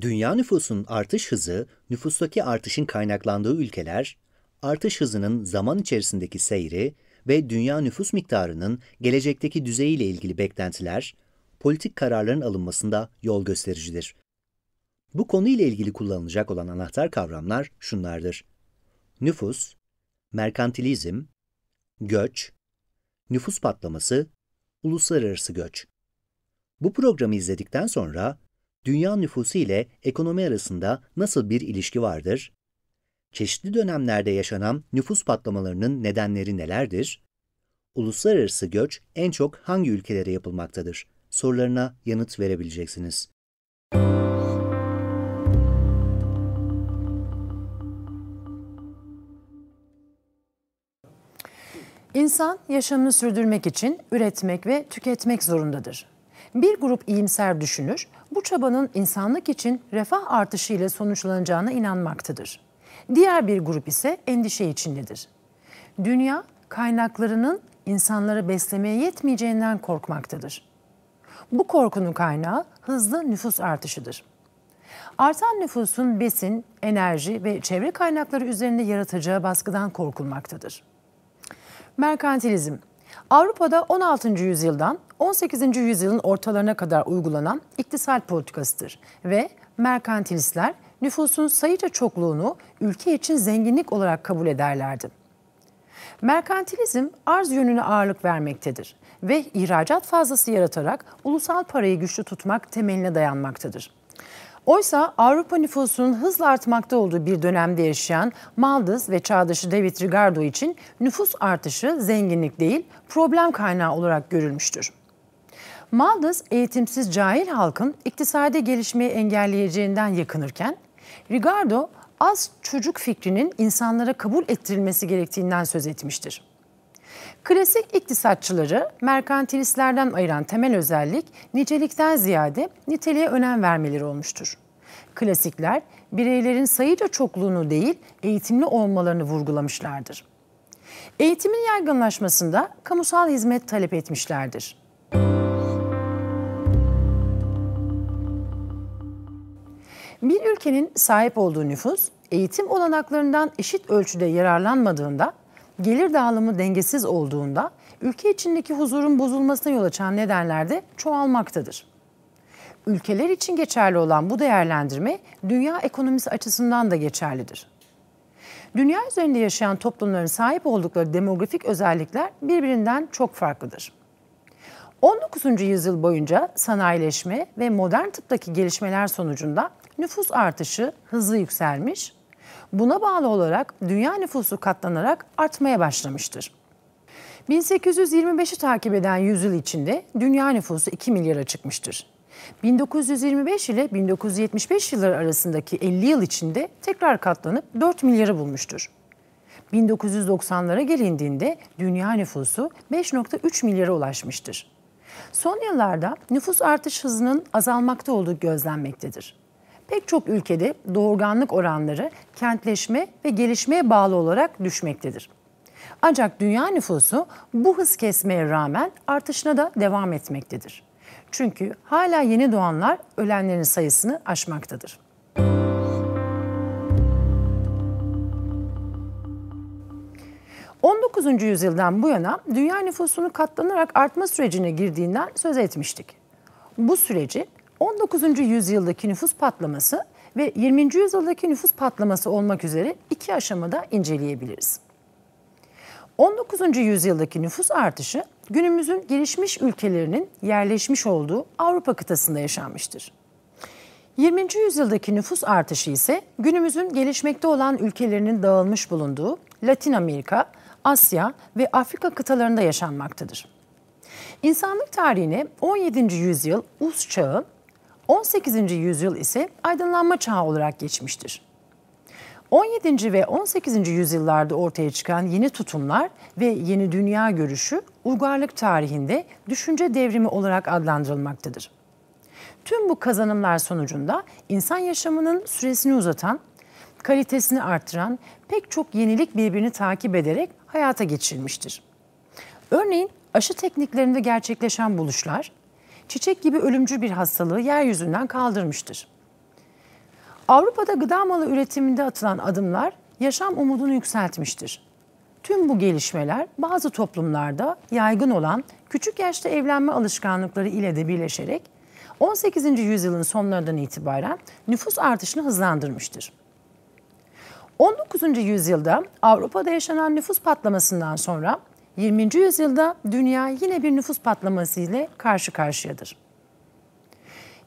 Dünya nüfusunun artış hızı, nüfustaki artışın kaynaklandığı ülkeler, artış hızının zaman içerisindeki seyri ve dünya nüfus miktarının gelecekteki düzeyiyle ilgili beklentiler, politik kararların alınmasında yol göstericidir. Bu konu ile ilgili kullanılacak olan anahtar kavramlar şunlardır. Nüfus, merkantilizm, göç, nüfus patlaması, uluslararası göç. Bu programı izledikten sonra dünya nüfusu ile ekonomi arasında nasıl bir ilişki vardır? Çeşitli dönemlerde yaşanan nüfus patlamalarının nedenleri nelerdir? Uluslararası göç en çok hangi ülkelere yapılmaktadır? Sorularına yanıt verebileceksiniz. İnsan yaşamını sürdürmek için üretmek ve tüketmek zorundadır. Bir grup iyimser düşünür, bu çabanın insanlık için refah artışıyla sonuçlanacağına inanmaktadır. Diğer bir grup ise endişe içindedir. Dünya kaynaklarının insanları beslemeye yetmeyeceğinden korkmaktadır. Bu korkunun kaynağı hızlı nüfus artışıdır. Artan nüfusun besin, enerji ve çevre kaynakları üzerinde yaratacağı baskıdan korkulmaktadır. Merkantilizm Avrupa'da 16. yüzyıldan 18. yüzyılın ortalarına kadar uygulanan iktisat politikasıdır ve merkantilistler nüfusun sayıca çokluğunu ülke için zenginlik olarak kabul ederlerdi. Merkantilizm arz yönüne ağırlık vermektedir ve ihracat fazlası yaratarak ulusal parayı güçlü tutmak temeline dayanmaktadır. Oysa Avrupa nüfusunun hızla artmakta olduğu bir dönemde yaşayan Maldives ve çağdaşı David Ricardo için nüfus artışı zenginlik değil problem kaynağı olarak görülmüştür. Maldives eğitimsiz cahil halkın iktisade gelişmeyi engelleyeceğinden yakınırken Ricardo az çocuk fikrinin insanlara kabul ettirilmesi gerektiğinden söz etmiştir. Klasik iktisatçıları merkantilistlerden ayıran temel özellik nicelikten ziyade niteliğe önem vermeleri olmuştur. Klasikler bireylerin sayıca çokluğunu değil eğitimli olmalarını vurgulamışlardır. Eğitimin yaygınlaşmasında kamusal hizmet talep etmişlerdir. Bir ülkenin sahip olduğu nüfus eğitim olanaklarından eşit ölçüde yararlanmadığında gelir dağılımı dengesiz olduğunda ülke içindeki huzurun bozulmasına yol açan nedenler de çoğalmaktadır. Ülkeler için geçerli olan bu değerlendirme dünya ekonomisi açısından da geçerlidir. Dünya üzerinde yaşayan toplumların sahip oldukları demografik özellikler birbirinden çok farklıdır. 19. yüzyıl boyunca sanayileşme ve modern tıptaki gelişmeler sonucunda nüfus artışı hızlı yükselmiş Buna bağlı olarak dünya nüfusu katlanarak artmaya başlamıştır. 1825'i takip eden yüzyıl içinde dünya nüfusu 2 milyara çıkmıştır. 1925 ile 1975 yılları arasındaki 50 yıl içinde tekrar katlanıp 4 milyarı bulmuştur. 1990'lara gelindiğinde dünya nüfusu 5.3 milyara ulaşmıştır. Son yıllarda nüfus artış hızının azalmakta olduğu gözlenmektedir pek çok ülkede doğurganlık oranları kentleşme ve gelişmeye bağlı olarak düşmektedir. Ancak dünya nüfusu bu hız kesmeye rağmen artışına da devam etmektedir. Çünkü hala yeni doğanlar ölenlerin sayısını aşmaktadır. ...19. yüzyıldan bu yana dünya nüfusunun katlanarak artma sürecine girdiğinden söz etmiştik. Bu süreci 19. yüzyıldaki nüfus patlaması ve 20. yüzyıldaki nüfus patlaması olmak üzere iki aşamada inceleyebiliriz. 19. yüzyıldaki nüfus artışı günümüzün gelişmiş ülkelerinin yerleşmiş olduğu Avrupa kıtasında yaşanmıştır. 20. yüzyıldaki nüfus artışı ise günümüzün gelişmekte olan ülkelerinin dağılmış bulunduğu Latin Amerika, Asya ve Afrika kıtalarında yaşanmaktadır. İnsanlık tarihine 17. yüzyıl Us Çağı 18. yüzyıl ise aydınlanma çağı olarak geçmiştir. 17. ve 18. yüzyıllarda ortaya çıkan yeni tutumlar ve yeni dünya görüşü uygarlık tarihinde düşünce devrimi olarak adlandırılmaktadır. Tüm bu kazanımlar sonucunda insan yaşamının süresini uzatan, kalitesini artıran pek çok yenilik birbirini takip ederek hayata geçirilmiştir. Örneğin aşı tekniklerinde gerçekleşen buluşlar çiçek gibi ölümcü bir hastalığı yeryüzünden kaldırmıştır. Avrupa'da gıda malı üretiminde atılan adımlar yaşam umudunu yükseltmiştir. Tüm bu gelişmeler bazı toplumlarda yaygın olan küçük yaşta evlenme alışkanlıkları ile de birleşerek 18. yüzyılın sonlarından itibaren nüfus artışını hızlandırmıştır. 19. yüzyılda Avrupa'da yaşanan nüfus patlamasından sonra 20. yüzyılda dünya yine bir nüfus patlaması ile karşı karşıyadır.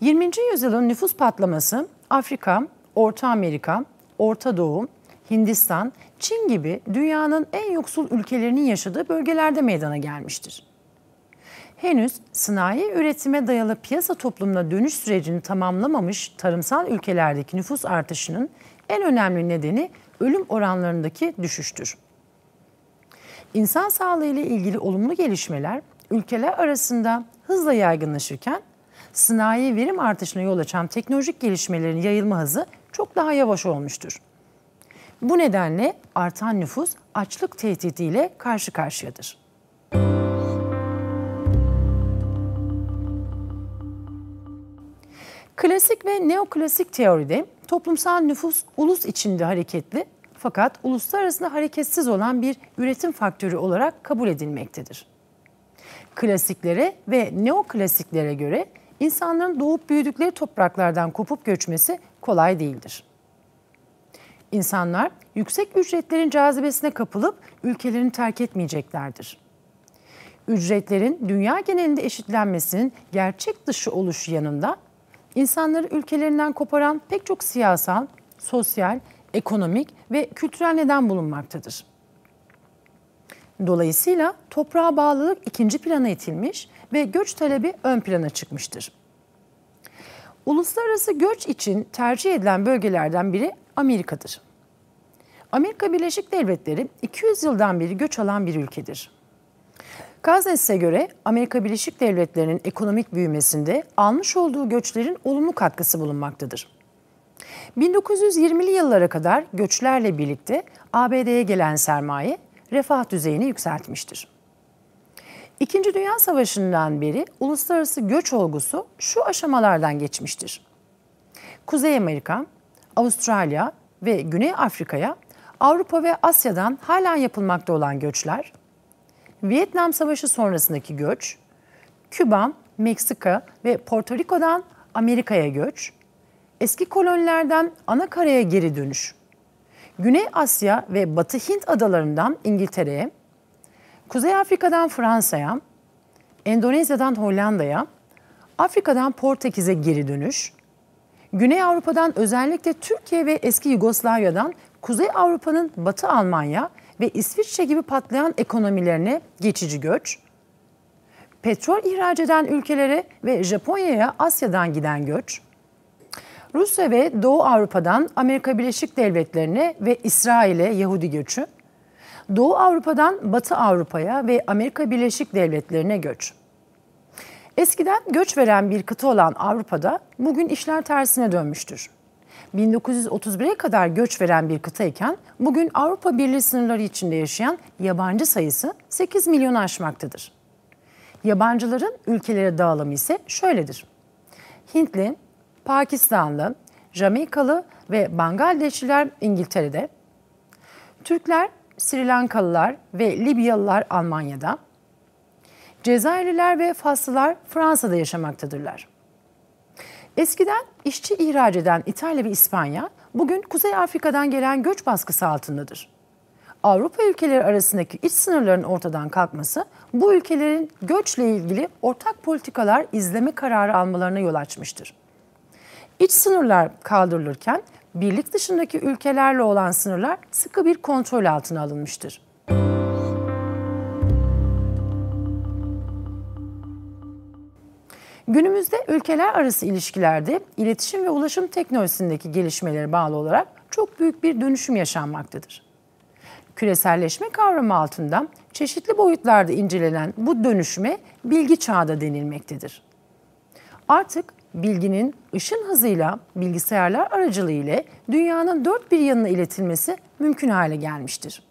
20. yüzyılın nüfus patlaması Afrika, Orta Amerika, Orta Doğu, Hindistan, Çin gibi dünyanın en yoksul ülkelerinin yaşadığı bölgelerde meydana gelmiştir. Henüz sanayi üretime dayalı piyasa toplumuna dönüş sürecini tamamlamamış tarımsal ülkelerdeki nüfus artışının en önemli nedeni ölüm oranlarındaki düşüştür. İnsan sağlığı ile ilgili olumlu gelişmeler ülkeler arasında hızla yaygınlaşırken sınai verim artışına yol açan teknolojik gelişmelerin yayılma hızı çok daha yavaş olmuştur. Bu nedenle artan nüfus açlık tehdidiyle karşı karşıyadır. Klasik ve neoklasik teoride toplumsal nüfus ulus içinde hareketli fakat uluslararası hareketsiz olan bir üretim faktörü olarak kabul edilmektedir. Klasiklere ve neoklasiklere göre insanların doğup büyüdükleri topraklardan kopup göçmesi kolay değildir. İnsanlar yüksek ücretlerin cazibesine kapılıp ülkelerini terk etmeyeceklerdir. Ücretlerin dünya genelinde eşitlenmesinin gerçek dışı oluşu yanında insanları ülkelerinden koparan pek çok siyasal, sosyal ekonomik ve kültürel neden bulunmaktadır. Dolayısıyla toprağa bağlılık ikinci plana itilmiş ve göç talebi ön plana çıkmıştır. Uluslararası göç için tercih edilen bölgelerden biri Amerika'dır. Amerika Birleşik Devletleri 200 yıldan beri göç alan bir ülkedir. Kaznes'e göre Amerika Birleşik Devletleri'nin ekonomik büyümesinde almış olduğu göçlerin olumlu katkısı bulunmaktadır. 1920'li yıllara kadar göçlerle birlikte ABD'ye gelen sermaye refah düzeyini yükseltmiştir. İkinci Dünya Savaşı'ndan beri uluslararası göç olgusu şu aşamalardan geçmiştir. Kuzey Amerika, Avustralya ve Güney Afrika'ya Avrupa ve Asya'dan halen yapılmakta olan göçler, Vietnam Savaşı sonrasındaki göç, Küba, Meksika ve Porto Rico'dan Amerika'ya göç, eski kolonilerden anakaraya geri dönüş. Güney Asya ve Batı Hint adalarından İngiltere'ye, Kuzey Afrika'dan Fransa'ya, Endonezya'dan Hollanda'ya, Afrika'dan Portekiz'e geri dönüş, Güney Avrupa'dan özellikle Türkiye ve eski Yugoslavya'dan Kuzey Avrupa'nın Batı Almanya ve İsviçre gibi patlayan ekonomilerine geçici göç, petrol ihraç eden ülkelere ve Japonya'ya Asya'dan giden göç, Rusya ve Doğu Avrupa'dan Amerika Birleşik Devletleri'ne ve İsrail'e Yahudi göçü, Doğu Avrupa'dan Batı Avrupa'ya ve Amerika Birleşik Devletleri'ne göç. Eskiden göç veren bir kıta olan Avrupa'da bugün işler tersine dönmüştür. 1931'e kadar göç veren bir kıta iken bugün Avrupa Birliği sınırları içinde yaşayan yabancı sayısı 8 milyonu aşmaktadır. Yabancıların ülkelere dağılımı ise şöyledir. Hintli, Pakistanlı, Jamaikalı ve Bangladeşliler İngiltere'de, Türkler, Sri Lankalılar ve Libyalılar Almanya'da, Cezayirliler ve Faslılar Fransa'da yaşamaktadırlar. Eskiden işçi ihraç eden İtalya ve İspanya bugün Kuzey Afrika'dan gelen göç baskısı altındadır. Avrupa ülkeleri arasındaki iç sınırların ortadan kalkması bu ülkelerin göçle ilgili ortak politikalar izleme kararı almalarına yol açmıştır. İç sınırlar kaldırılırken birlik dışındaki ülkelerle olan sınırlar sıkı bir kontrol altına alınmıştır. Günümüzde ülkeler arası ilişkilerde iletişim ve ulaşım teknolojisindeki gelişmeleri bağlı olarak çok büyük bir dönüşüm yaşanmaktadır. Küreselleşme kavramı altında çeşitli boyutlarda incelenen bu dönüşüme bilgi çağı da denilmektedir. Artık bilginin ışın hızıyla bilgisayarlar aracılığı ile dünyanın dört bir yanına iletilmesi mümkün hale gelmiştir.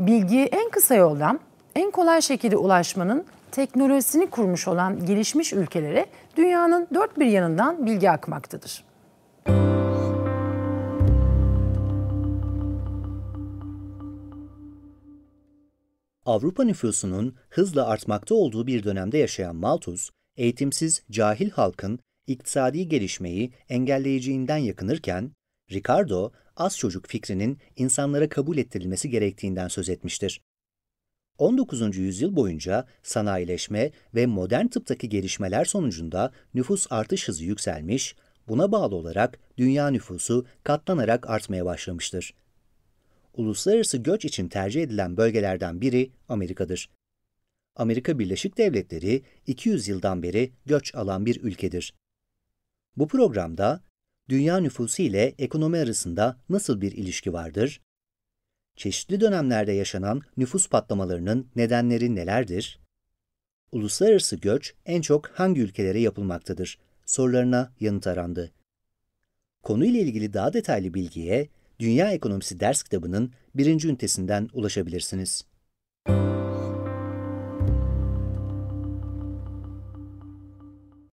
Bilgiye en kısa yoldan en kolay şekilde ulaşmanın teknolojisini kurmuş olan gelişmiş ülkelere dünyanın dört bir yanından bilgi akmaktadır. Avrupa nüfusunun hızla artmakta olduğu bir dönemde yaşayan Malthus, eğitimsiz cahil halkın iktisadi gelişmeyi engelleyeceğinden yakınırken, Ricardo az çocuk fikrinin insanlara kabul ettirilmesi gerektiğinden söz etmiştir. 19. yüzyıl boyunca sanayileşme ve modern tıptaki gelişmeler sonucunda nüfus artış hızı yükselmiş, buna bağlı olarak dünya nüfusu katlanarak artmaya başlamıştır. Uluslararası göç için tercih edilen bölgelerden biri Amerika'dır. Amerika Birleşik Devletleri 200 yıldan beri göç alan bir ülkedir. Bu programda dünya nüfusu ile ekonomi arasında nasıl bir ilişki vardır? Çeşitli dönemlerde yaşanan nüfus patlamalarının nedenleri nelerdir? Uluslararası göç en çok hangi ülkelere yapılmaktadır? sorularına yanıt arandı. Konuyla ilgili daha detaylı bilgiye Dünya Ekonomisi Ders kitabının birinci ünitesinden ulaşabilirsiniz.